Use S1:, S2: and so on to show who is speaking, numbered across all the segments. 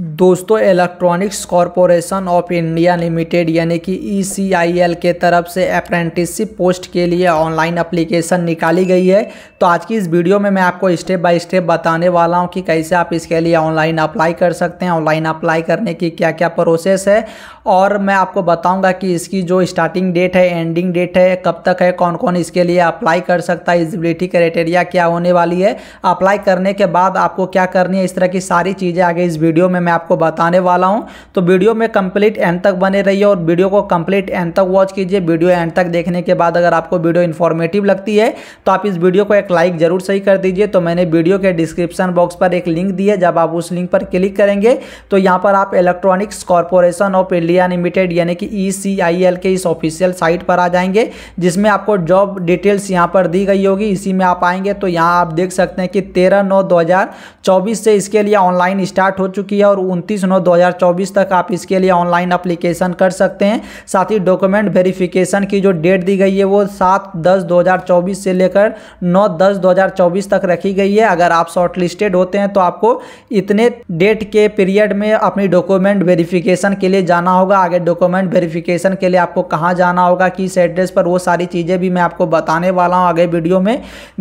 S1: दोस्तों electronics corporation of India limited यानी कि ई e के तरफ से अप्रेंटिसशिप पोस्ट के लिए ऑनलाइन अप्लीकेशन निकाली गई है तो आज की इस वीडियो में मैं आपको स्टेप बाय स्टेप बताने वाला हूं कि कैसे आप इसके लिए ऑनलाइन अप्लाई कर सकते हैं ऑनलाइन अप्लाई करने की क्या क्या प्रोसेस है और मैं आपको बताऊँगा कि इसकी जो स्टार्टिंग डेट है एंडिंग डेट है कब तक है कौन कौन इसके लिए अप्लाई कर सकता है एलिजिबिलिटी क्राइटेरिया क्या होने वाली है अप्लाई करने के बाद आपको क्या करनी है इस तरह की सारी चीज़ें आगे इस वीडियो में मैं आपको बताने वाला हूँ तो वीडियो में कंप्लीट एंड तक बने रहिए और वीडियो को कंप्लीट एंड तक वॉच कीजिए वीडियो एंड तक देखने के बाद अगर आपको वीडियो इन्फॉर्मेटिव लगती है तो आप इस वीडियो को एक लाइक जरूर सही कर दीजिए तो मैंने वीडियो के डिस्क्रिप्शन बॉक्स पर एक लिंक दी है जब आप उस लिंक पर क्लिक करेंगे तो यहाँ पर आप electronics corporation of India limited यानी कि ई e के इस ऑफिशियल साइट पर आ जाएंगे जिसमें आपको जॉब डिटेल्स यहाँ पर दी गई होगी इसी में आप आएंगे तो यहाँ आप देख सकते हैं कि तेरह नौ दो से इसके लिए ऑनलाइन स्टार्ट हो चुकी है और उनतीस नौ चौबीस तक आप इसके लिए ऑनलाइन अप्लीकेशन कर सकते हैं साथ ही डॉक्यूमेंट वेरिफिकेशन की जो डेट दी गई है वो सात दस चौबीस से लेकर नौ दस चौबीस तक रखी गई है अगर आप शॉर्ट लिस्टेड होते हैं तो आपको इतने डेट के पीरियड में अपनी डॉक्यूमेंट वेरिफिकेशन के लिए जाना होगा आगे डॉक्यूमेंट वेरिफिकेशन के लिए आपको कहाँ जाना होगा किस एड्रेस पर वो सारी चीज़ें भी मैं आपको बताने वाला हूँ आगे वीडियो में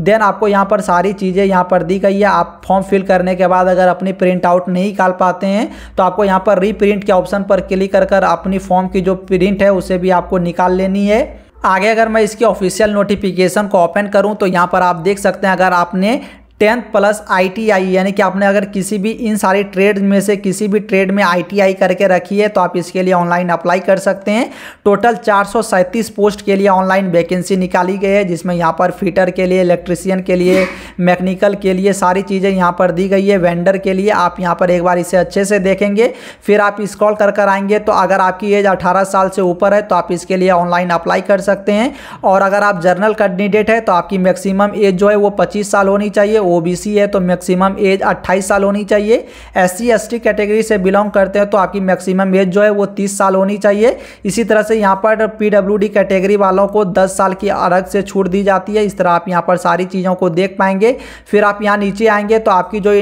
S1: देन आपको यहाँ पर सारी चीज़ें यहाँ पर दी गई है आप फॉर्म फिल करने के बाद अगर अपनी प्रिंट आउट नहीं निकाल पाते चाहते हैं तो आपको यहाँ पर रीप्रिंट के ऑप्शन पर क्लिक कर कर अपनी फॉर्म की जो प्रिंट है उसे भी आपको निकाल लेनी है आगे अगर मैं इसके ऑफिशियल नोटिफिकेशन को ओपन करूं तो यहां पर आप देख सकते हैं अगर आपने टेंथ प्लस आईटीआई यानी कि आपने अगर किसी भी इन सारी ट्रेड में से किसी भी ट्रेड में आईटीआई करके रखी है तो आप इसके लिए ऑनलाइन अप्लाई कर सकते हैं टोटल चार पोस्ट के लिए ऑनलाइन वैकेंसी निकाली गई है जिसमें यहाँ पर फिटर के लिए इलेक्ट्रिसियन के लिए मैकेनिकल के लिए सारी चीज़ें यहाँ पर दी गई है वेंडर के लिए आप यहाँ पर एक बार इसे अच्छे से देखेंगे फिर आप स्क्रॉल कर कर आएंगे तो अगर आपकी एज अठारह साल से ऊपर है तो आप इसके लिए ऑनलाइन अप्लाई कर सकते हैं और अगर आप जर्नल कैंडिडेट है तो आपकी मैक्सिमम एज जो है वो पच्चीस साल होनी चाहिए ओबीसी है तो मैक्सिमम एज 28 साल होनी चाहिए एस सी कैटेगरी से बिलोंग करते हैं तो आपकी मैक्सिमम एज जो है वो 30 साल होनी चाहिए इसी तरह से यहाँ पर पीडब्ल्यूडी कैटेगरी वालों को 10 साल की अलग से छूट दी जाती है इस तरह आप यहाँ पर सारी चीज़ों को देख पाएंगे फिर आप यहाँ नीचे आएंगे तो आपकी जो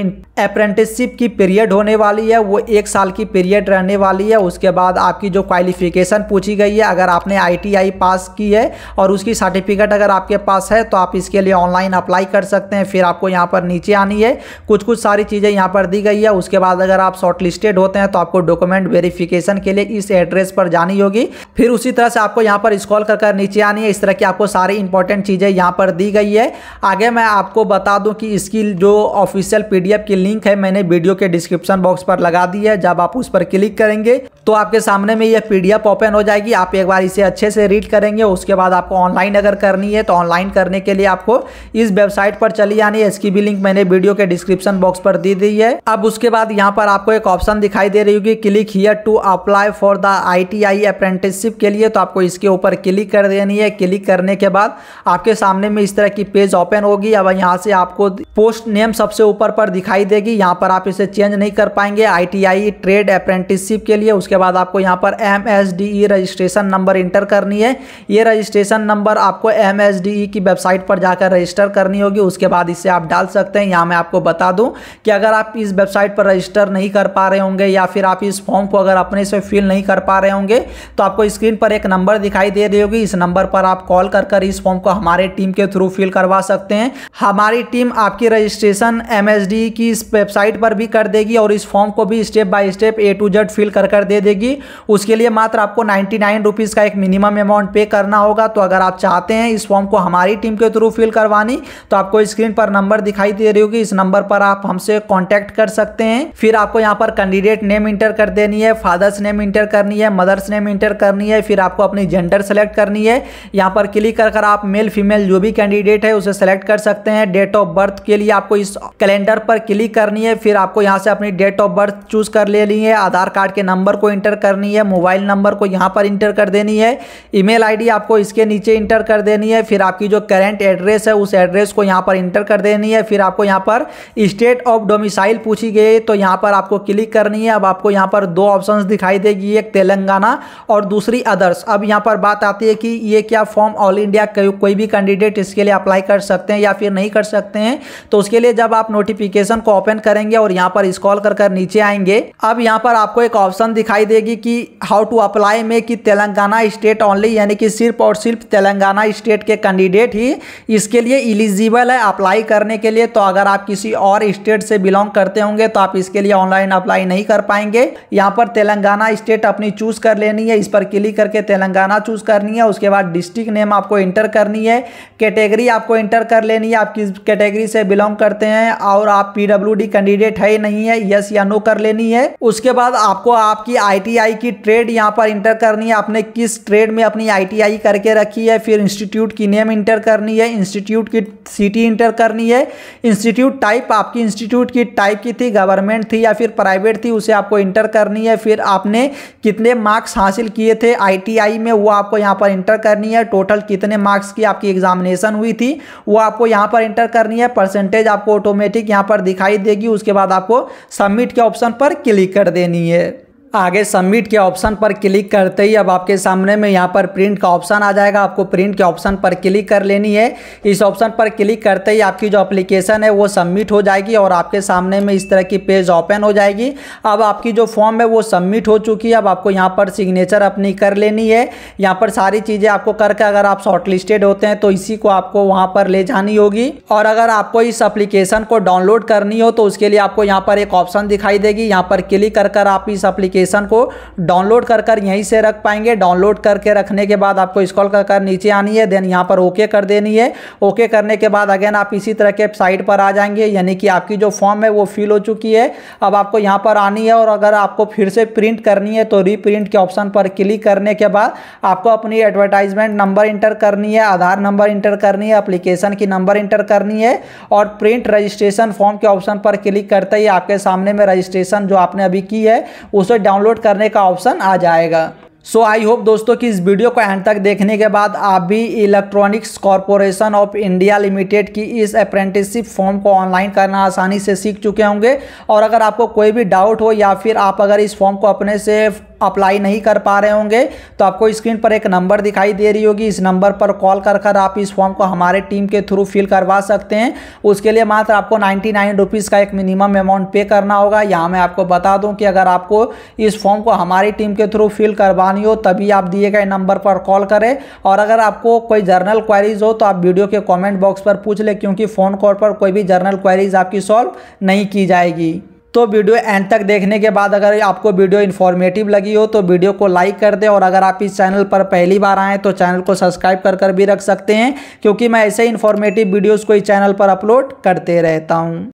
S1: अप्रेंटिसशिप की पीरियड होने वाली है वो एक साल की पीरियड रहने वाली है उसके बाद आपकी जो क्वालिफिकेशन पूछी गई है अगर आपने आईटीआई पास की है और उसकी सर्टिफिकेट अगर आपके पास है तो आप इसके लिए ऑनलाइन अप्लाई कर सकते हैं फिर आपको यहाँ यहाँ पर नीचे आनी है कुछ कुछ सारी चीज़ें यहाँ पर दी गई है उसके बाद अगर आप शॉर्टलिस्टेड होते हैं तो आपको डॉक्यूमेंट वेरिफिकेशन के लिए इस एड्रेस पर जानी होगी फिर उसी तरह से आपको यहाँ पर स्कॉल कर कर नीचे आनी है इस तरह की आपको सारी इंपॉर्टेंट चीज़ें यहाँ पर दी गई है आगे मैं आपको बता दूँ कि इसकी जो ऑफिशियल पी की लिंक है मैंने वीडियो के डिस्क्रिप्शन बॉक्स पर लगा दी है जब आप उस पर क्लिक करेंगे तो आपके सामने में यह पीडीएफ ओपन हो जाएगी आप एक बार इसे अच्छे से रीड करेंगे उसके बाद आपको ऑनलाइन अगर करनी है तो ऑनलाइन करने के लिए आपको इस वेबसाइट पर चली जानी है इसकी भी लिंक मैंने वीडियो के डिस्क्रिप्शन बॉक्स पर दी दी है अब उसके बाद यहाँ पर आपको एक ऑप्शन दिखाई दे रही होगी click here to apply for the I T apprenticeship के लिए तो आपको इसके ऊपर क्लिक कर देनी है क्लिक करने के बाद आपके सामने में इस तरह की पेज ओपन होगी अब यहाँ से आपको पोस्ट नेम सबसे ऊपर पर दिखाई देगी यहाँ पर आप इसे चेंज नहीं कर पाएंगे आई ट्रेड अप्रेंटिसशिप के लिए उसके उसके बाद आपको यहाँ पर M S D E registration number enter करनी है ये रजिस्ट्रेशन नंबर आपको एम एस डी ई की वेबसाइट पर जाकर रजिस्टर करनी होगी उसके बाद इसे आप डाल सकते हैं यहाँ मैं आपको बता दूँ कि अगर आप इस वेबसाइट पर रजिस्टर नहीं कर पा रहे होंगे या फिर आप इस फॉर्म को अगर अपने से फिल नहीं कर पा रहे होंगे तो आपको स्क्रीन पर एक नंबर दिखाई दे रही होगी इस नंबर पर आप कॉल कर कर इस फॉर्म को हमारे टीम के थ्रू फिल करवा सकते हैं हमारी टीम आपकी रजिस्ट्रेशन एम e की इस वेबसाइट पर भी कर देगी और इस फॉर्म को भी step by step A to Z fill कर कर दे देगी उसके लिए मात्र आपको नाइन्टी नाइन रुपीज़ का एक मिनिमम अमाउंट पे करना होगा तो अगर आप चाहते हैं इस फॉर्म को हमारी टीम के थ्रू फिल करवानी तो आपको स्क्रीन पर नंबर दिखाई दे रही होगी इस नंबर पर आप हमसे कॉन्टैक्ट कर सकते हैं फिर आपको यहाँ पर कैंडिडेट नेम इंटर कर देनी है फादर्स नेम इंटर करनी है मदर्स नेम इंटर करनी है फिर आपको अपनी जेंडर सेलेक्ट करनी है यहाँ पर क्लिक कर कर आप मेल फीमेल जो भी कैंडिडेट है उसे सेलेक्ट कर सकते हैं डेट ऑफ बर्थ के लिए आपको इस कैलेंडर पर क्लिक करनी है फिर आपको यहाँ से अपनी डेट ऑफ बर्थ चूज कर ले ली है आधार कार्ड के नंबर को इंटर करनी है मोबाइल नंबर को यहाँ पर इंटर कर देनी है ईमेल आईडी आपको इसके नीचे इंटर कर देनी है फिर आपकी जो करेंट एड्रेस है उस एड्रेस को यहाँ पर इंटर कर देनी है फिर आपको यहाँ पर स्टेट ऑफ डोमिसाइल पूछी गई तो यहाँ पर आपको क्लिक करनी है अब आपको यहाँ पर दो ऑप्शन दिखाई देगी एक तेलंगाना और दूसरी अदर्स अब यहाँ पर बात आती है कि ये क्या फॉर्म ऑल इंडिया कोई भी कैंडिडेट इसके लिए अप्लाई कर सकते हैं या फिर नहीं कर सकते हैं तो उसके लिए जब आप नोटिफिकेशन को ओपन करेंगे और यहाँ पर स्कॉल कर, कर नीचे आएंगे अब यहाँ पर आपको एक ऑप्शन दिखाई दिखाई देगी कि हाउ टू अप्लाई में कि तेलंगाना स्टेट ओनली यानी कि सिर्फ और सिर्फ तेलंगाना स्टेट के कैंडिडेट ही इसके लिए इलिजिबल है अप्लाई करने के लिए तो अगर आप किसी और स्टेट से बिलोंग करते होंगे तो आप इसके लिए ऑनलाइन अप्लाई नहीं कर पाएंगे यहाँ पर तेलंगाना स्टेट अपनी चूज़ कर लेनी है इस पर क्लिक करके तेलंगाना चूज़ करनी है उसके बाद डिस्ट्रिक्ट नेम आपको इंटर करनी है कैटेगरी आपको इंटर कर लेनी है आप किस कैटेगरी से बिलोंग करते हैं और आप पीडब्ल्यूडी कैंडिडेट है नहीं है यस या नो कर लेनी है उसके बाद आपको आपकी आईटीआई की ट्रेड यहाँ पर इंटर करनी है आपने किस ट्रेड में अपनी आईटीआई करके रखी है फिर इंस्टीट्यूट की नेम इंटर करनी है इंस्टीट्यूट की सिटी इंटर करनी है इंस्टीट्यूट टाइप आपकी इंस्टीट्यूट की टाइप की थी गवर्नमेंट थी या फिर प्राइवेट थी उसे आपको इंटर करनी है फिर आपने कितने मार्क्स हासिल किए थे आई में वो आपको यहाँ पर इंटर करनी है टोटल कितने मार्क्स की आपकी एग्जामिनेशन हुई थी वो आपको यहाँ पर इंटर करनी है परसेंटेज आपको ऑटोमेटिक यहाँ पर दिखाई देगी उसके बाद आपको सबमिट के ऑप्शन पर क्लिक कर देनी है आगे सबमिट के ऑप्शन पर क्लिक करते ही अब आपके सामने में यहाँ पर प्रिंट का ऑप्शन आ जाएगा आपको प्रिंट के ऑप्शन पर क्लिक कर लेनी है इस ऑप्शन पर क्लिक करते ही आपकी जो एप्लीकेशन है वो सबमिट हो जाएगी और आपके सामने में इस तरह की पेज ओपन हो जाएगी अब आपकी जो फॉर्म है वो सबमिट हो चुकी है अब आपको यहाँ पर सिग्नेचर अपनी कर लेनी है यहाँ पर सारी चीज़ें आपको करके अगर आप शॉर्टलिस्टेड होते हैं तो इसी को आपको वहाँ पर ले जानी होगी और अगर आपको इस अप्लीकेशन को डाउनलोड करनी हो तो उसके लिए आपको यहाँ पर एक ऑप्शन दिखाई देगी यहाँ पर क्लिक कर आप इस अप्लीकेशन एप्लीकेशन को डाउनलोड कर कर यहीं से रख पाएंगे डाउनलोड करके रखने के बाद आपको स्कॉल कर कर नीचे आनी है देन यहाँ पर ओके कर देनी है ओके करने के बाद अगेन आप इसी तरह के साइट पर आ जाएंगे यानी कि आपकी जो फॉर्म है वो फिल हो चुकी है अब आपको यहाँ पर आनी है और अगर आपको फिर से प्रिंट करनी है तो रीप्रिंट के ऑप्शन पर क्लिक करने के बाद आपको अपनी एडवर्टाइजमेंट नंबर इंटर करनी है आधार नंबर इंटर करनी है अप्लीकेशन की नंबर इंटर करनी है और प्रिंट रजिस्ट्रेशन फॉर्म के ऑप्शन पर क्लिक करते ही आपके सामने में रजिस्ट्रेशन जो आपने अभी की है उसे डाउनलोड करने का ऑप्शन आ जाएगा सो आई होप दोस्तों कि इस वीडियो को एंड तक देखने के बाद आप भी electronics corporation of India limited की इस अप्रेंटिसशिप फॉर्म को ऑनलाइन करना आसानी से सीख चुके होंगे और अगर आपको कोई भी डाउट हो या फिर आप अगर इस फॉर्म को अपने से अप्लाई नहीं कर पा रहे होंगे तो आपको स्क्रीन पर एक नंबर दिखाई दे रही होगी इस नंबर पर कॉल कर कर आप इस फॉर्म को हमारे टीम के थ्रू फिल करवा सकते हैं उसके लिए मात्र आपको नाइन्टी नाइन रुपीज़ का एक मिनिमम अमाउंट पे करना होगा यहाँ मैं आपको बता दूँ कि अगर आपको इस फॉर्म को हमारी टीम के थ्रू फिल करवानी हो तभी आप दिए गए नंबर पर कॉल करें और अगर आपको कोई जर्नल क्वारीज हो तो आप वीडियो के कॉमेंट बॉक्स पर पूछ लें क्योंकि फ़ोन कॉल पर कोई भी जर्नल क्वारीज आपकी सॉल्व नहीं की जाएगी तो वीडियो एंड तक देखने के बाद अगर आपको वीडियो इन्फॉर्मेटिव लगी हो तो वीडियो को लाइक कर दें और अगर आप इस चैनल पर पहली बार आएँ तो चैनल को सब्सक्राइब कर कर भी रख सकते हैं क्योंकि मैं ऐसे इन्फॉर्मेटिव वीडियोज़ को इस चैनल पर अपलोड करते रहता हूँ